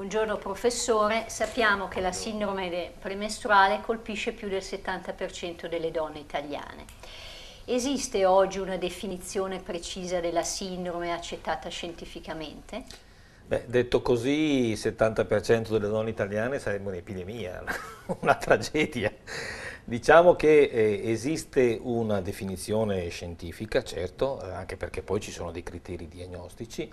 Buongiorno professore, sappiamo che la sindrome premestruale colpisce più del 70% delle donne italiane. Esiste oggi una definizione precisa della sindrome accettata scientificamente? Beh, detto così, il 70% delle donne italiane sarebbe un'epidemia, una tragedia. Diciamo che eh, esiste una definizione scientifica, certo, anche perché poi ci sono dei criteri diagnostici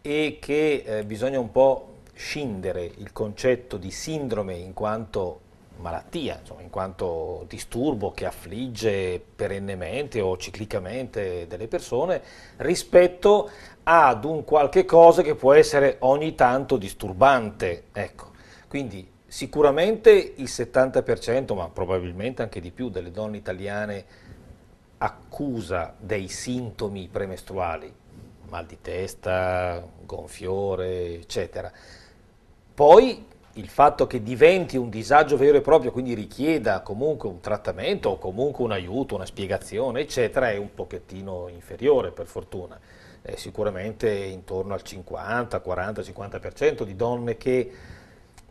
e che eh, bisogna un po' scindere il concetto di sindrome in quanto malattia, insomma, in quanto disturbo che affligge perennemente o ciclicamente delle persone, rispetto ad un qualche cosa che può essere ogni tanto disturbante. Ecco, quindi sicuramente il 70%, ma probabilmente anche di più, delle donne italiane accusa dei sintomi premestruali, mal di testa, gonfiore, eccetera poi il fatto che diventi un disagio vero e proprio, quindi richieda comunque un trattamento o comunque un aiuto, una spiegazione, eccetera, è un pochettino inferiore per fortuna. È sicuramente intorno al 50, 40, 50% di donne che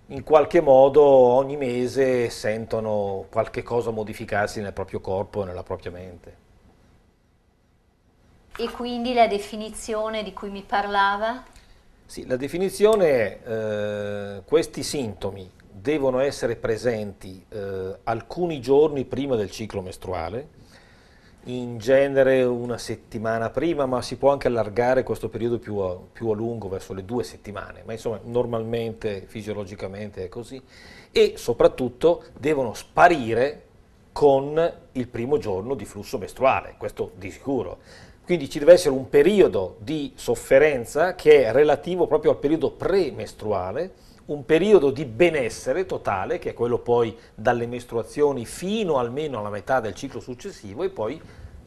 in qualche modo ogni mese sentono qualche cosa modificarsi nel proprio corpo e nella propria mente. E quindi la definizione di cui mi parlava? Sì, la definizione è eh, questi sintomi devono essere presenti eh, alcuni giorni prima del ciclo mestruale, in genere una settimana prima, ma si può anche allargare questo periodo più a, più a, lungo, verso le due settimane, ma insomma normalmente, fisiologicamente è così, e soprattutto devono sparire con il primo giorno di flusso mestruale, questo di sicuro, quindi ci deve essere un periodo di sofferenza che è relativo proprio al periodo premestruale, un periodo di benessere totale, che è quello poi dalle mestruazioni fino almeno alla metà del ciclo successivo e poi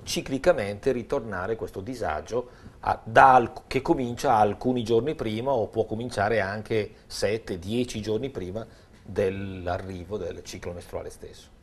ciclicamente ritornare questo disagio a, da, che comincia alcuni giorni prima o può cominciare anche 7-10 giorni prima dell'arrivo del ciclo mestruale stesso.